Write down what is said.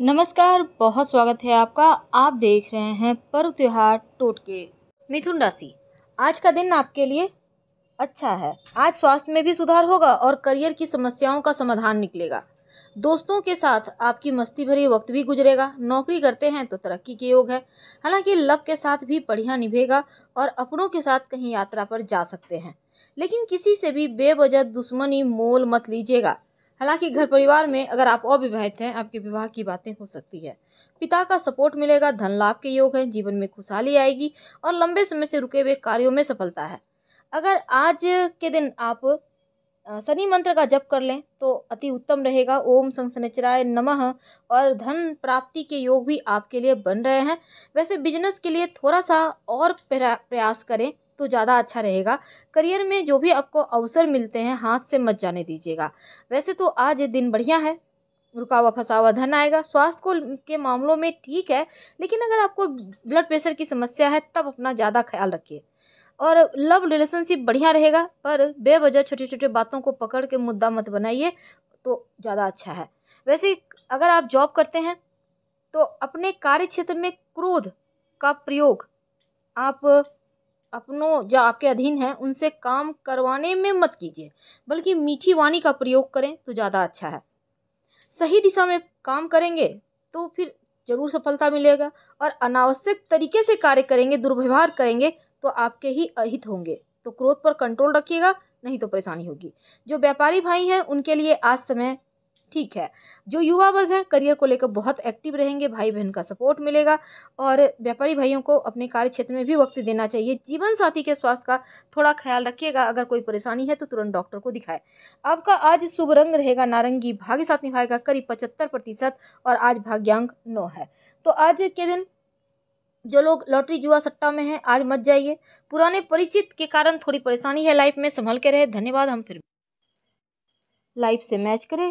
नमस्कार बहुत स्वागत है आपका आप देख रहे हैं पर्व त्यौहार टोटके मिथुन राशि आज का दिन आपके लिए अच्छा है आज स्वास्थ्य में भी सुधार होगा और करियर की समस्याओं का समाधान निकलेगा दोस्तों के साथ आपकी मस्ती भरी वक्त भी गुजरेगा नौकरी करते हैं तो तरक्की के योग है हालांकि लव के साथ भी बढ़िया निभेगा और अपनों के साथ कहीं यात्रा पर जा सकते हैं लेकिन किसी से भी बेवजह दुश्मनी मोल मत लीजिएगा हालांकि घर परिवार में अगर आप अविवाहित हैं आपके विवाह की बातें हो सकती है पिता का सपोर्ट मिलेगा धन लाभ के योग हैं जीवन में खुशहाली आएगी और लंबे समय से रुके हुए कार्यों में सफलता है अगर आज के दिन आप शनि मंत्र का जप कर लें तो अति उत्तम रहेगा ओम संसनचराय नमः और धन प्राप्ति के योग भी आपके लिए बन रहे हैं वैसे बिजनेस के लिए थोड़ा सा और प्रयास करें तो ज़्यादा अच्छा रहेगा करियर में जो भी आपको अवसर मिलते हैं हाथ से मत जाने दीजिएगा वैसे तो आज दिन बढ़िया है रुकावा फंसावा धन आएगा स्वास्थ्य को के मामलों में ठीक है लेकिन अगर आपको ब्लड प्रेशर की समस्या है तब अपना ज़्यादा ख्याल रखिए और लव रिलेशनशिप बढ़िया रहेगा पर बेवजह छोटे छोटे बातों को पकड़ के मुद्दा मत बनाइए तो ज़्यादा अच्छा है वैसे अगर आप जॉब करते हैं तो अपने कार्य क्षेत्र में क्रोध का प्रयोग आप अपनों जो आपके अधीन हैं उनसे काम करवाने में मत कीजिए बल्कि मीठी वाणी का प्रयोग करें तो ज़्यादा अच्छा है सही दिशा में काम करेंगे तो फिर ज़रूर सफलता मिलेगा और अनावश्यक तरीके से कार्य करेंगे दुर्व्यवहार करेंगे तो आपके ही अहित होंगे तो क्रोध पर कंट्रोल रखिएगा नहीं तो परेशानी होगी जो व्यापारी भाई हैं उनके लिए आज समय ठीक है जो युवा वर्ग है करियर को लेकर बहुत एक्टिव रहेंगे भाई बहन का सपोर्ट मिलेगा और व्यापारी भाइयों को अपने कार्य क्षेत्र में भी वक्त देना चाहिए जीवन साथी के स्वास्थ्य का थोड़ा ख्याल रखिएगा अगर कोई परेशानी है तो तुरंत डॉक्टर को दिखाए आपका आज शुभ रंग रहेगा नारंगी भाग्य साथ निभाएगा करीब पचहत्तर प्रतिशत और आज भाग्यांक नौ है तो आज के दिन जो लोग लॉटरी जुआ सट्टा में हैं आज मत जाइए पुराने परिचित के कारण थोड़ी परेशानी है लाइफ में संभल के रहे धन्यवाद हम फिर लाइफ से मैच करें